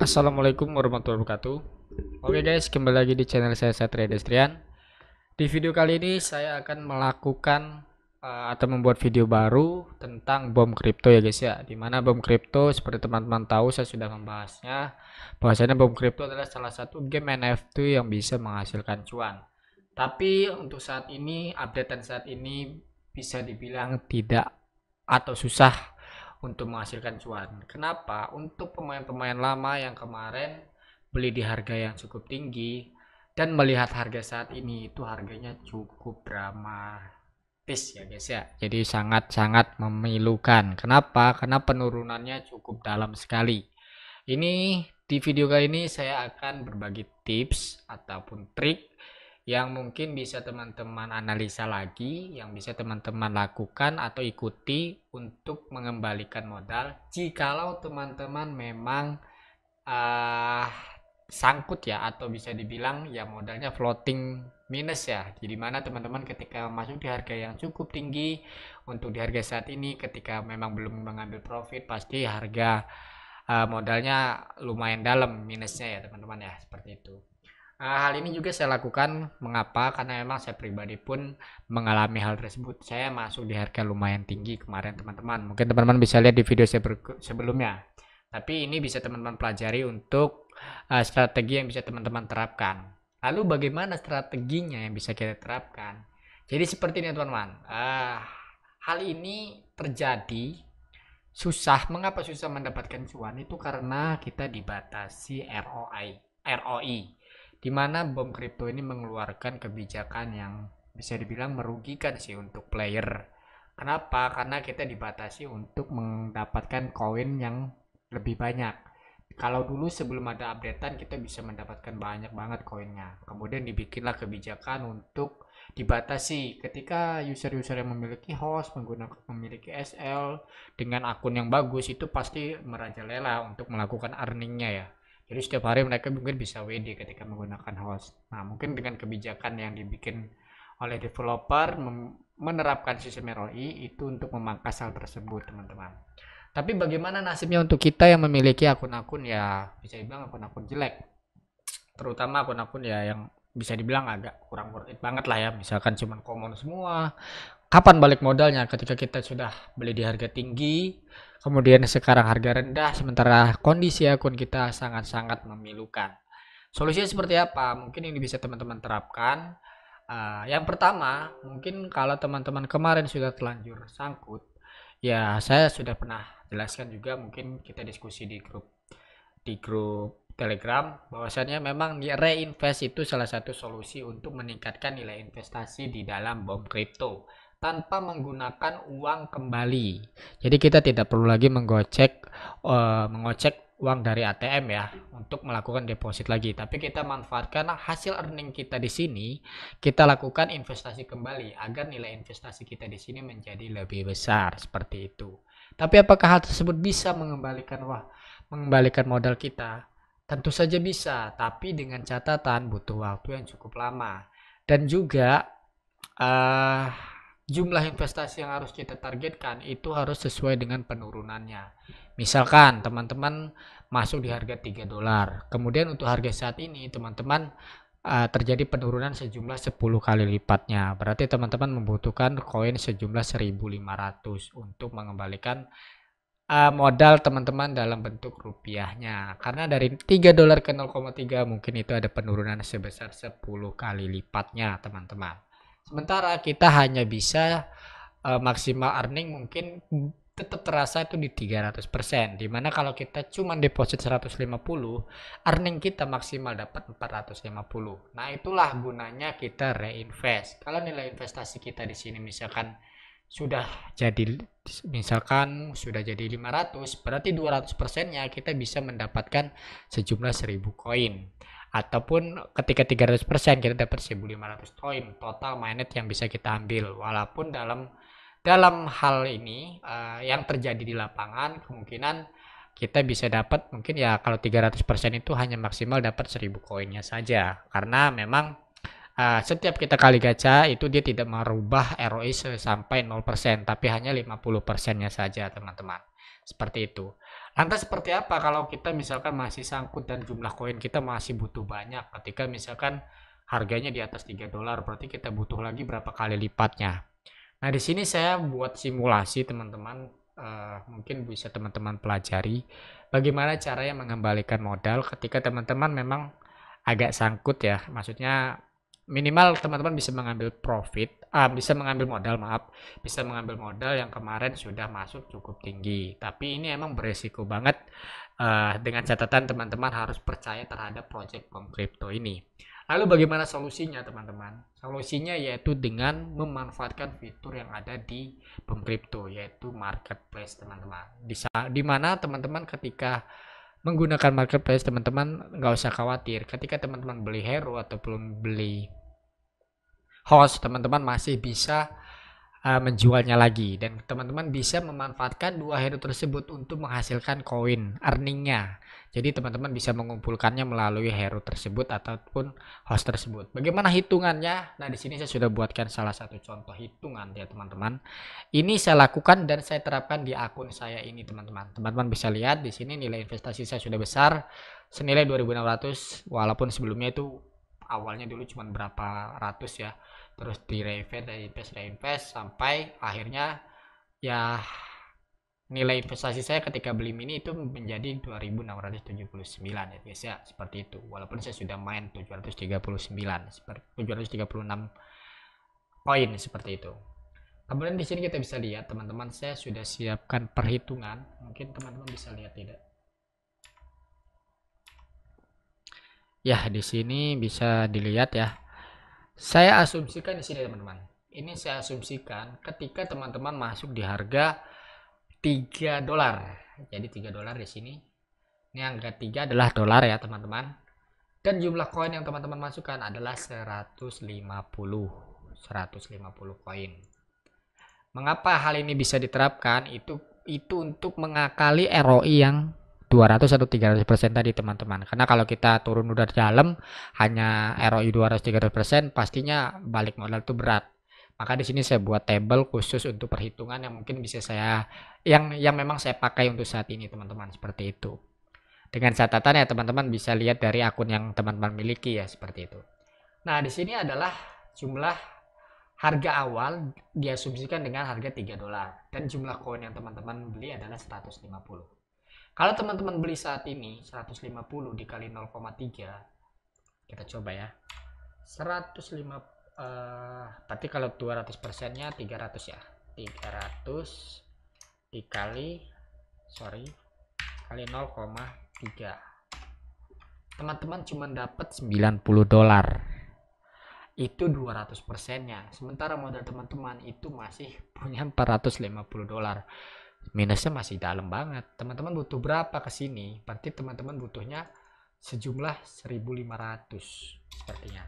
Assalamualaikum warahmatullahi wabarakatuh Oke guys kembali lagi di channel saya Satria Destrian Di video kali ini saya akan melakukan uh, atau membuat video baru tentang bom kripto ya guys ya Dimana bom kripto seperti teman-teman tahu saya sudah membahasnya Bahwasanya bom kripto adalah salah satu game NFT yang bisa menghasilkan cuan tapi untuk saat ini update dan saat ini bisa dibilang tidak atau susah untuk menghasilkan cuan. Kenapa? Untuk pemain-pemain lama yang kemarin beli di harga yang cukup tinggi dan melihat harga saat ini itu harganya cukup dramatis ya guys ya. Jadi sangat-sangat memilukan. Kenapa? Karena penurunannya cukup dalam sekali. Ini di video kali ini saya akan berbagi tips ataupun trik yang mungkin bisa teman-teman analisa lagi, yang bisa teman-teman lakukan atau ikuti untuk mengembalikan modal. Jikalau teman-teman memang uh, sangkut ya atau bisa dibilang ya modalnya floating minus ya. Jadi mana teman-teman ketika masuk di harga yang cukup tinggi untuk di harga saat ini ketika memang belum mengambil profit pasti harga uh, modalnya lumayan dalam minusnya ya teman-teman ya seperti itu. Eh, hal ini juga saya lakukan mengapa karena memang saya pribadi pun mengalami hal tersebut saya masuk di harga lumayan tinggi kemarin teman-teman mungkin teman-teman bisa lihat di video saya sebelumnya tapi ini bisa teman-teman pelajari untuk uh, strategi yang bisa teman-teman terapkan lalu bagaimana strateginya yang bisa kita terapkan jadi seperti ini teman-teman uh, hal ini terjadi susah mengapa susah mendapatkan cuan itu karena kita dibatasi ROI ROI di mana bom kripto ini mengeluarkan kebijakan yang bisa dibilang merugikan sih untuk player. Kenapa? Karena kita dibatasi untuk mendapatkan koin yang lebih banyak. Kalau dulu sebelum ada updatean kita bisa mendapatkan banyak banget koinnya. Kemudian dibikinlah kebijakan untuk dibatasi ketika user-user yang memiliki host menggunakan memiliki SL dengan akun yang bagus itu pasti merajalela untuk melakukan earningnya ya jadi setiap hari mereka mungkin bisa WD ketika menggunakan host. Nah, mungkin dengan kebijakan yang dibikin oleh developer menerapkan sistem ROI itu untuk memangkas hal tersebut, teman-teman. Tapi bagaimana nasibnya untuk kita yang memiliki akun-akun ya bisa dibilang akun-akun jelek. Terutama akun-akun ya yang bisa dibilang agak kurang worth it banget lah ya. Misalkan cuman common semua, kapan balik modalnya ketika kita sudah beli di harga tinggi kemudian sekarang harga rendah sementara kondisi akun kita sangat-sangat memilukan solusinya seperti apa mungkin ini bisa teman-teman terapkan uh, yang pertama mungkin kalau teman-teman kemarin sudah terlanjur sangkut ya saya sudah pernah jelaskan juga mungkin kita diskusi di grup di grup Telegram bahwasannya memang reinvest itu salah satu solusi untuk meningkatkan nilai investasi di dalam bom kripto tanpa menggunakan uang kembali. Jadi kita tidak perlu lagi menggocek eh, mengocek uang dari ATM ya untuk melakukan deposit lagi. Tapi kita manfaatkan hasil earning kita di sini, kita lakukan investasi kembali agar nilai investasi kita di sini menjadi lebih besar seperti itu. Tapi apakah hal tersebut bisa mengembalikan wah mengembalikan modal kita? Tentu saja bisa, tapi dengan catatan butuh waktu yang cukup lama dan juga uh, jumlah investasi yang harus kita targetkan itu harus sesuai dengan penurunannya. Misalkan teman-teman masuk di harga 3 dolar. Kemudian untuk harga saat ini teman-teman uh, terjadi penurunan sejumlah 10 kali lipatnya. Berarti teman-teman membutuhkan koin sejumlah 1500 untuk mengembalikan uh, modal teman-teman dalam bentuk rupiahnya. Karena dari 3 dolar ke 0,3 mungkin itu ada penurunan sebesar 10 kali lipatnya, teman-teman. Sementara kita hanya bisa uh, maksimal earning mungkin tetap terasa itu di 300%. Dimana kalau kita cuma deposit 150, earning kita maksimal dapat 450. Nah, itulah gunanya kita reinvest. Kalau nilai investasi kita di sini misalkan sudah jadi misalkan sudah jadi 500 berarti 200 persennya kita bisa mendapatkan sejumlah 1000 koin ataupun ketika 300% kita dapat 1500 koin total mainnet yang bisa kita ambil walaupun dalam dalam hal ini uh, yang terjadi di lapangan kemungkinan kita bisa dapat mungkin ya kalau 300% itu hanya maksimal dapat 1000 koinnya saja karena memang uh, setiap kita kali gacha itu dia tidak merubah ROI sampai 0% tapi hanya 50%-nya saja teman-teman seperti itu Lantas seperti apa kalau kita misalkan masih sangkut dan jumlah koin kita masih butuh banyak ketika misalkan harganya di atas 3 dolar berarti kita butuh lagi berapa kali lipatnya. Nah, di sini saya buat simulasi teman-teman uh, mungkin bisa teman-teman pelajari bagaimana cara yang mengembalikan modal ketika teman-teman memang agak sangkut ya. Maksudnya minimal teman-teman bisa mengambil profit ah, bisa mengambil modal maaf bisa mengambil modal yang kemarin sudah masuk cukup tinggi tapi ini emang beresiko banget uh, dengan catatan teman-teman harus percaya terhadap project pom crypto ini lalu bagaimana solusinya teman-teman solusinya yaitu dengan memanfaatkan fitur yang ada di pom crypto yaitu marketplace teman-teman di, di mana teman-teman ketika menggunakan marketplace teman-teman nggak usah khawatir ketika teman-teman beli hero atau belum beli host teman-teman masih bisa uh, menjualnya lagi dan teman-teman bisa memanfaatkan dua hero tersebut untuk menghasilkan koin earningnya jadi teman-teman bisa mengumpulkannya melalui hero tersebut ataupun host tersebut bagaimana hitungannya nah di sini saya sudah buatkan salah satu contoh hitungan ya teman-teman ini saya lakukan dan saya terapkan di akun saya ini teman-teman teman-teman bisa lihat di sini nilai investasi saya sudah besar senilai 2600 walaupun sebelumnya itu awalnya dulu cuma berapa ratus ya terus di reinvest reinvest reinvest sampai akhirnya ya nilai investasi saya ketika beli mini itu menjadi 2679 ya guys ya seperti itu walaupun saya sudah main 739 seperti 736 poin seperti itu kemudian di sini kita bisa lihat teman-teman saya sudah siapkan perhitungan mungkin teman-teman bisa lihat tidak Ya, di sini bisa dilihat ya. Saya asumsikan di sini teman-teman. Ini saya asumsikan ketika teman-teman masuk di harga 3 dolar. Jadi 3 dolar di sini. Ini angka 3 adalah dolar ya teman-teman. Dan jumlah koin yang teman-teman masukkan adalah 150. 150 koin. Mengapa hal ini bisa diterapkan? Itu itu untuk mengakali ROI yang 200 atau 300 persen tadi teman-teman karena kalau kita turun udah dalam hanya ROI 200 300 persen pastinya balik modal itu berat maka di sini saya buat table khusus untuk perhitungan yang mungkin bisa saya yang yang memang saya pakai untuk saat ini teman-teman seperti itu dengan catatan ya teman-teman bisa lihat dari akun yang teman-teman miliki ya seperti itu nah di sini adalah jumlah harga awal diasumsikan dengan harga 3 dolar dan jumlah koin yang teman-teman beli adalah 150 kalau teman-teman beli saat ini 150 dikali 0,3 kita coba ya. 105 eh, berarti kalau 200 persennya 300 ya. 300 dikali sorry kali 0,3 teman-teman cuma dapat 90 dolar itu 200 persennya sementara modal teman-teman itu masih punya 450 dolar minusnya masih dalam banget. Teman-teman butuh berapa ke sini? Berarti teman-teman butuhnya sejumlah 1500 sepertinya.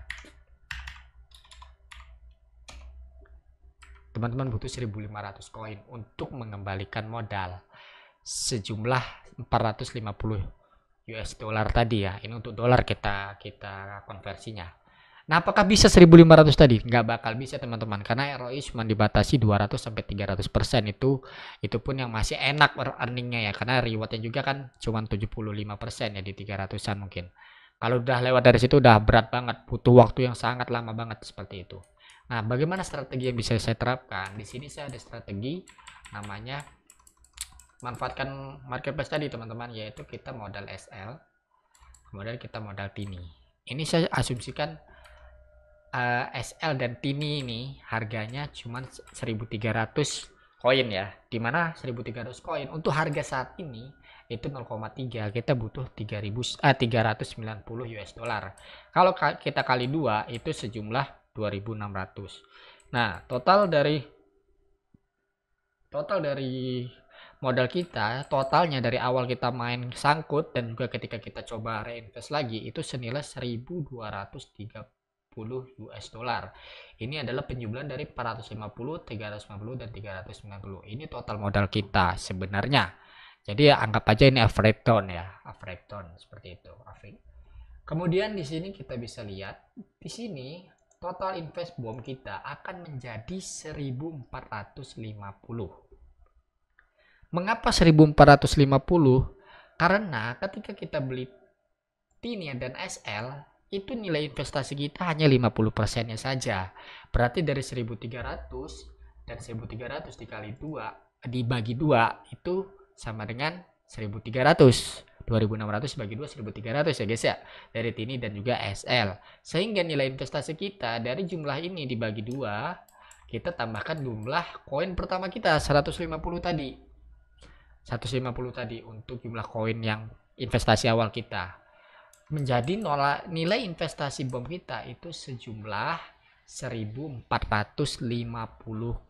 Teman-teman butuh 1500 koin untuk mengembalikan modal sejumlah 450 US dollar tadi ya. Ini untuk dolar kita kita konversinya. Nah, apakah bisa 1500 tadi? Nggak bakal bisa, teman-teman. Karena ROI cuma dibatasi 200 sampai 300 persen itu itu pun yang masih enak er, earningnya ya. Karena rewardnya juga kan cuma 75 persen ya di 300-an mungkin. Kalau udah lewat dari situ udah berat banget, butuh waktu yang sangat lama banget seperti itu. Nah, bagaimana strategi yang bisa saya terapkan? Di sini saya ada strategi namanya manfaatkan marketplace tadi teman-teman yaitu kita modal SL kemudian kita modal tini ini saya asumsikan uh, eh, SL dan Tini ini harganya cuma 1300 koin ya dimana 1300 koin untuk harga saat ini itu 0,3 kita butuh 3000 ah, 390 US dollar kalau kita kali dua itu sejumlah 2600 nah total dari total dari modal kita totalnya dari awal kita main sangkut dan juga ketika kita coba reinvest lagi itu senilai 1230 US dollar. Ini adalah penjumlahan dari 450, 350 dan 390. Ini total modal kita sebenarnya. Jadi ya, anggap aja ini average down ya, average down seperti itu. Kemudian di sini kita bisa lihat di sini total invest bom kita akan menjadi 1450. Mengapa 1450? Karena ketika kita beli Tini dan SL itu nilai investasi kita hanya 50%-nya saja. Berarti dari 1300 dan 1300 dikali 2 dibagi 2 itu sama dengan 1300. 2600 dibagi 2 1300 ya guys ya. Dari Tini dan juga SL. Sehingga nilai investasi kita dari jumlah ini dibagi 2 kita tambahkan jumlah koin pertama kita 150 tadi. 150 tadi untuk jumlah koin yang investasi awal kita menjadi nola, nilai investasi BOM kita itu sejumlah 1450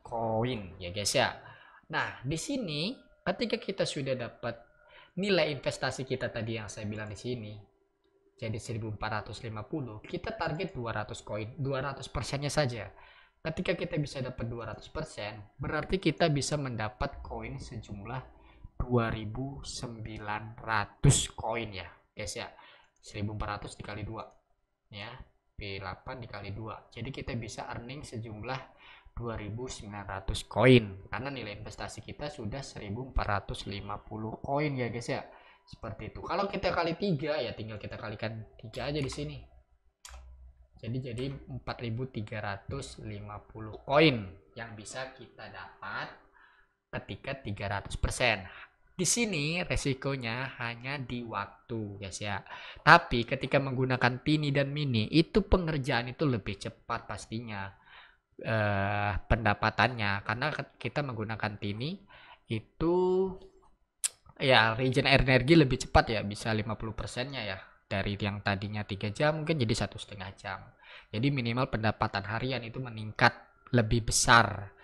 koin ya guys ya. Nah, di sini ketika kita sudah dapat nilai investasi kita tadi yang saya bilang di sini jadi 1450 kita target 200 koin 200 persennya saja ketika kita bisa dapat 200 persen berarti kita bisa mendapat koin sejumlah 2900 koin ya guys ya 1400 dikali 2 ya P8 dikali 2 jadi kita bisa earning sejumlah 2900 koin karena nilai investasi kita sudah 1450 koin ya guys ya seperti itu kalau kita kali 3 ya tinggal kita kalikan 3 aja di sini jadi jadi 4350 koin yang bisa kita dapat ketika 300% di sini resikonya hanya di waktu guys ya. Tapi ketika menggunakan tini dan mini itu pengerjaan itu lebih cepat pastinya eh, pendapatannya karena kita menggunakan tini itu ya regen energi lebih cepat ya bisa 50% persennya ya dari yang tadinya tiga jam mungkin jadi satu setengah jam jadi minimal pendapatan harian itu meningkat lebih besar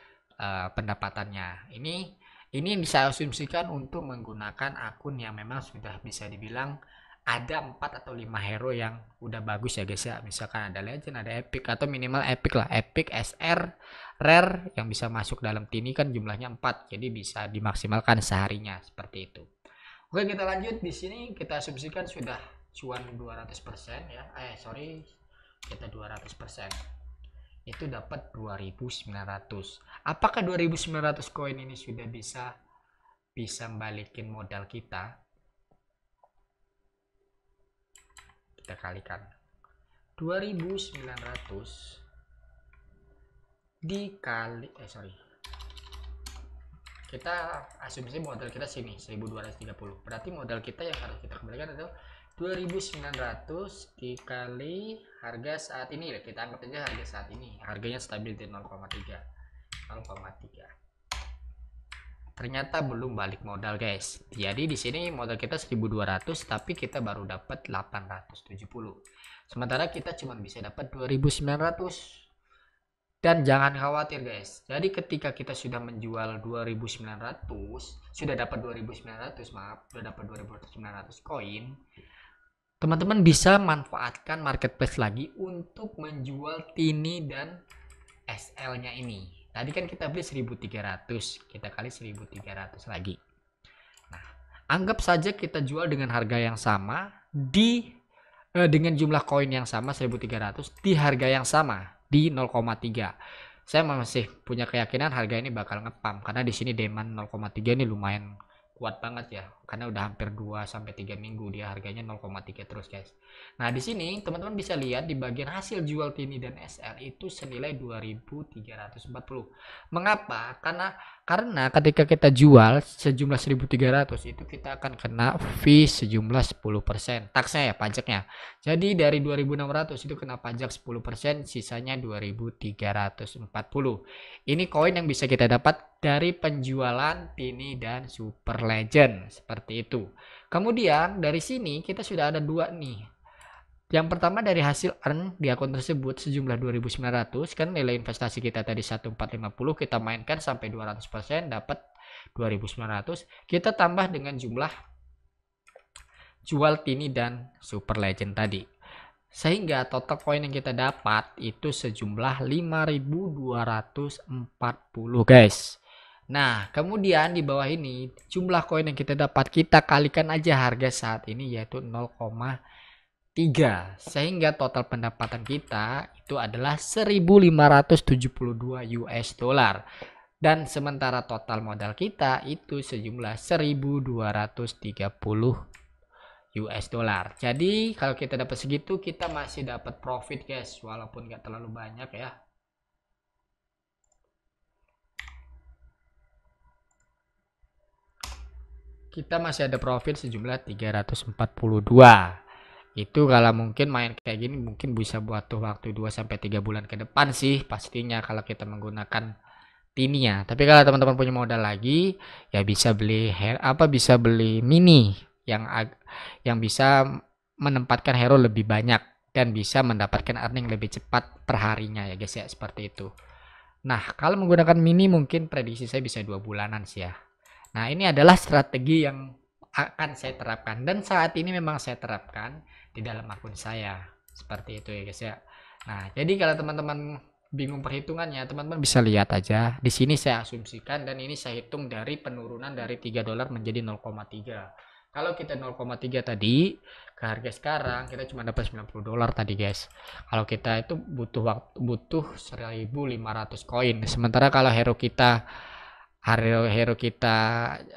uh, pendapatannya ini ini bisa asumsikan untuk menggunakan akun yang memang sudah bisa dibilang ada 4 atau 5 hero yang udah bagus ya guys ya. Misalkan ada legend, ada epic atau minimal epic lah. Epic, SR, rare yang bisa masuk dalam tini kan jumlahnya 4. Jadi bisa dimaksimalkan seharinya seperti itu. Oke, kita lanjut di sini kita asumsikan sudah cuan 200% ya. Eh sorry, kita 200% itu dapat 2900. Apakah 2900 koin ini sudah bisa bisa balikin modal kita? Kita kalikan. 2900 dikali eh sorry kita asumsi modal kita sini 1230 berarti modal kita yang harus kita kembalikan adalah 2900 dikali harga saat ini ya kita anggap saja harga saat ini harganya stabil di 0,3 0,3 ternyata belum balik modal guys jadi di sini modal kita 1200 tapi kita baru dapat 870 sementara kita cuma bisa dapat 2900 dan jangan khawatir guys jadi ketika kita sudah menjual 2900 sudah dapat 2900 maaf sudah dapat 2900 koin teman-teman bisa manfaatkan marketplace lagi untuk menjual tini dan SL-nya ini. Tadi kan kita beli 1300, kita kali 1300 lagi. Nah, anggap saja kita jual dengan harga yang sama di eh, dengan jumlah koin yang sama 1300 di harga yang sama di 0,3. Saya masih punya keyakinan harga ini bakal ngepam karena di sini demand 0,3 ini lumayan kuat banget ya karena udah hampir 2 sampai 3 minggu dia harganya 0,3 terus guys. Nah, di sini teman-teman bisa lihat di bagian hasil jual Tini dan SL itu senilai 2340. Mengapa? Karena karena ketika kita jual sejumlah 1300 itu kita akan kena fee sejumlah 10%, taksnya ya, pajaknya. Jadi dari 2600 itu kena pajak 10%, sisanya 2340. Ini koin yang bisa kita dapat dari penjualan Tini dan Super Legend seperti seperti itu. Kemudian dari sini kita sudah ada dua nih. Yang pertama dari hasil earn di akun tersebut sejumlah 2.900 kan nilai investasi kita tadi 1450 kita mainkan sampai 200% dapat 2.900 kita tambah dengan jumlah jual tini dan super legend tadi sehingga total poin yang kita dapat itu sejumlah 5240 guys Nah, kemudian di bawah ini jumlah koin yang kita dapat kita kalikan aja harga saat ini yaitu 0,3 sehingga total pendapatan kita itu adalah 1572 US dollar dan sementara total modal kita itu sejumlah 1230 US dollar. Jadi kalau kita dapat segitu kita masih dapat profit guys walaupun nggak terlalu banyak ya kita masih ada profit sejumlah 342 itu kalau mungkin main kayak gini mungkin bisa tuh waktu 2 3 bulan ke depan sih pastinya kalau kita menggunakan tininya tapi kalau teman-teman punya modal lagi ya bisa beli hair apa bisa beli mini yang yang bisa menempatkan hero lebih banyak dan bisa mendapatkan earning lebih cepat perharinya ya guys ya seperti itu nah kalau menggunakan mini mungkin prediksi saya bisa dua bulanan sih ya Nah, ini adalah strategi yang akan saya terapkan dan saat ini memang saya terapkan di dalam akun saya. Seperti itu ya guys ya. Nah, jadi kalau teman-teman bingung perhitungannya, teman-teman bisa lihat aja. Di sini saya asumsikan dan ini saya hitung dari penurunan dari 3 dolar menjadi 0,3. Kalau kita 0,3 tadi ke harga sekarang kita cuma dapat 90 dolar tadi guys. Kalau kita itu butuh waktu butuh 1500 koin. Sementara kalau hero kita hero-hero kita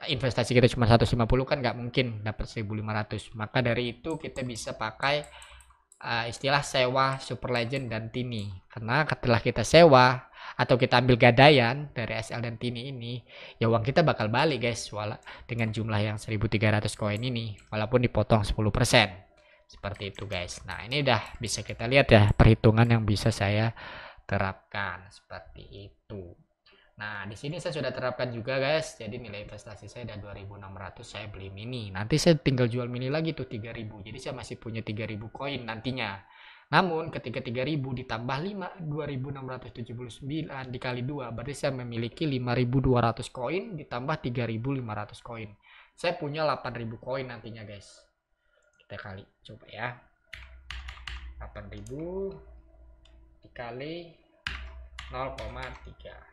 investasi kita cuma 150 kan nggak mungkin dapat 1500 maka dari itu kita bisa pakai uh, istilah sewa Super Legend dan Tini karena setelah kita sewa atau kita ambil gadaian dari SL dan Tini ini ya uang kita bakal balik guys wala dengan jumlah yang 1300 koin ini walaupun dipotong 10% seperti itu guys nah ini udah bisa kita lihat ya perhitungan yang bisa saya terapkan seperti itu Nah, di sini saya sudah terapkan juga guys. Jadi nilai investasi saya ada 2600 saya beli mini. Nanti saya tinggal jual mini lagi tuh 3000. Jadi saya masih punya 3000 koin nantinya. Namun ketika 3000 ditambah 5 2679 dikali 2 berarti saya memiliki 5200 koin ditambah 3500 koin. Saya punya 8000 koin nantinya guys. Kita kali coba ya. 8000 dikali 0,3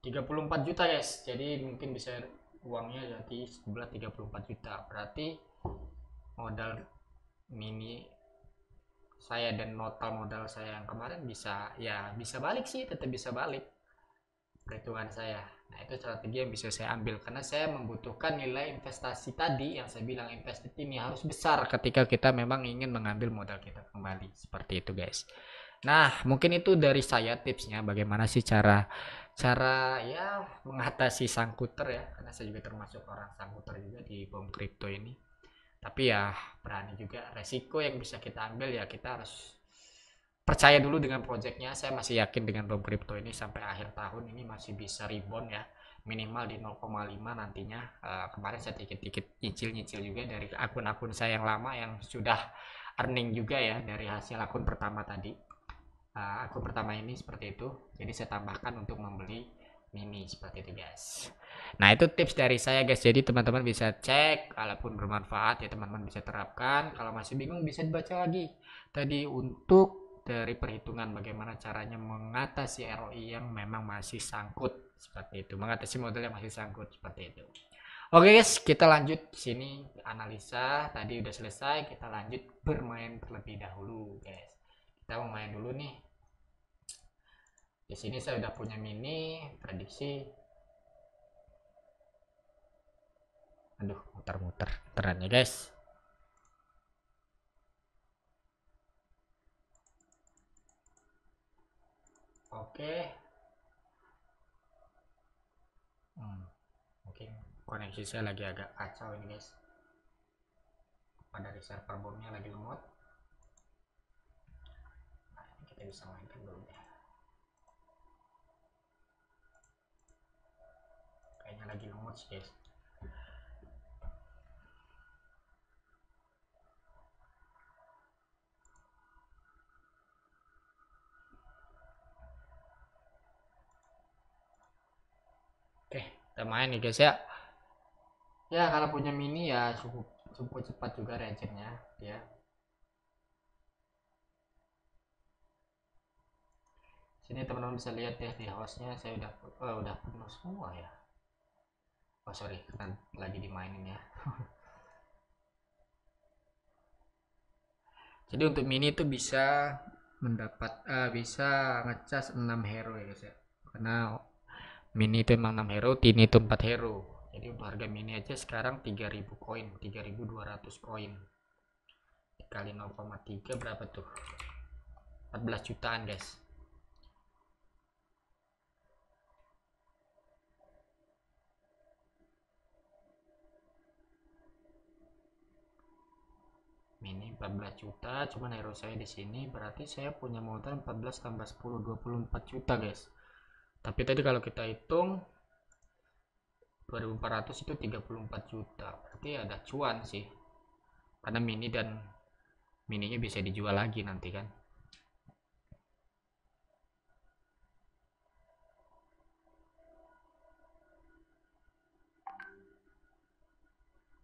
34 juta guys jadi mungkin bisa uangnya jadi ya, sebelah 34 juta berarti modal mini saya dan total modal saya yang kemarin bisa ya bisa balik sih tetap bisa balik perhitungan saya nah itu strategi yang bisa saya ambil karena saya membutuhkan nilai investasi tadi yang saya bilang investasi ini harus besar ketika kita memang ingin mengambil modal kita kembali seperti itu guys Nah, mungkin itu dari saya tipsnya bagaimana sih cara cara ya mengatasi sangkuter ya karena saya juga termasuk orang sangkuter juga di bom kripto ini tapi ya berani juga resiko yang bisa kita ambil ya kita harus percaya dulu dengan proyeknya saya masih yakin dengan bom kripto ini sampai akhir tahun ini masih bisa rebound ya minimal di 0,5 nantinya uh, kemarin saya dikit-dikit nyicil-nyicil juga dari akun-akun saya yang lama yang sudah earning juga ya dari hasil akun pertama tadi Eh, aku pertama ini seperti itu jadi saya tambahkan untuk membeli mini seperti itu guys nah itu tips dari saya guys jadi teman-teman bisa cek kalaupun bermanfaat ya teman-teman bisa terapkan kalau masih bingung bisa dibaca lagi tadi untuk dari perhitungan bagaimana caranya mengatasi ROI yang memang masih sangkut seperti itu mengatasi model yang masih sangkut seperti itu Oke guys, kita lanjut sini analisa. Tadi udah selesai, kita lanjut bermain terlebih dahulu, guys. Kita mau main dulu nih di sini saya udah punya mini prediksi aduh muter-muter nih guys oke hmm, mungkin koneksi saya lagi agak kacau ini guys pada server bomnya lagi lemot nah kita bisa mainkan dulu ya lagi notes guys oke kita main nih guys ya ya kalau punya mini ya cukup cukup cepat juga rangernya ya sini teman-teman bisa lihat ya di hostnya saya udah oh, udah penuh semua ya oh sorry kan lagi dimainin ya jadi untuk mini itu bisa mendapat uh, bisa ngecas 6 hero ya guys ya karena mini itu emang 6 hero tini itu 4 hero jadi untuk harga mini aja sekarang 3000 koin 3200 koin kali 0,3 berapa tuh 14 jutaan guys mini 14 juta cuman hero saya di sini berarti saya punya modal 14 tambah 10 24 juta guys tapi tadi kalau kita hitung 2400 itu 34 juta berarti ada cuan sih karena mini dan mininya bisa dijual lagi nanti kan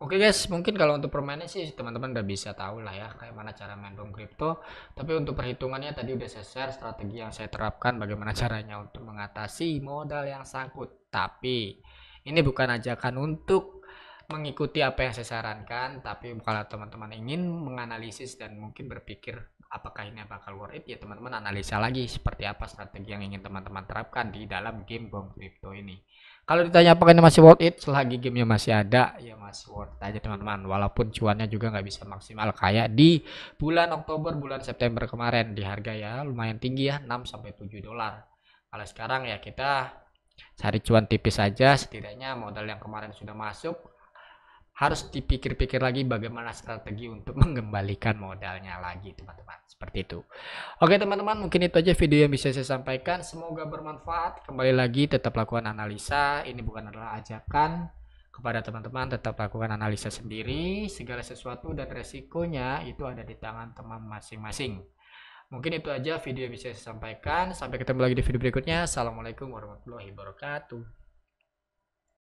Oke okay guys, mungkin kalau untuk permainan sih teman-teman udah bisa tahu lah ya kayak mana cara main dong kripto. Tapi untuk perhitungannya tadi udah saya share strategi yang saya terapkan bagaimana caranya untuk mengatasi modal yang sangkut. Tapi ini bukan ajakan untuk mengikuti apa yang saya sarankan, tapi kalau teman-teman ingin menganalisis dan mungkin berpikir apakah ini bakal worth it ya teman-teman analisa lagi seperti apa strategi yang ingin teman-teman terapkan di dalam game bom crypto ini kalau ditanya apakah ini masih worth it selagi gamenya masih ada ya masih worth aja teman-teman walaupun cuannya juga nggak bisa maksimal kayak di bulan Oktober bulan September kemarin di harga ya lumayan tinggi ya 6 sampai 7 dolar kalau sekarang ya kita cari cuan tipis saja setidaknya modal yang kemarin sudah masuk harus dipikir-pikir lagi bagaimana strategi untuk mengembalikan modalnya lagi teman-teman seperti itu oke teman-teman mungkin itu aja video yang bisa saya sampaikan semoga bermanfaat kembali lagi tetap lakukan analisa ini bukan adalah ajakan kepada teman-teman tetap lakukan analisa sendiri segala sesuatu dan resikonya itu ada di tangan teman masing-masing mungkin itu aja video yang bisa saya sampaikan sampai ketemu lagi di video berikutnya assalamualaikum warahmatullahi wabarakatuh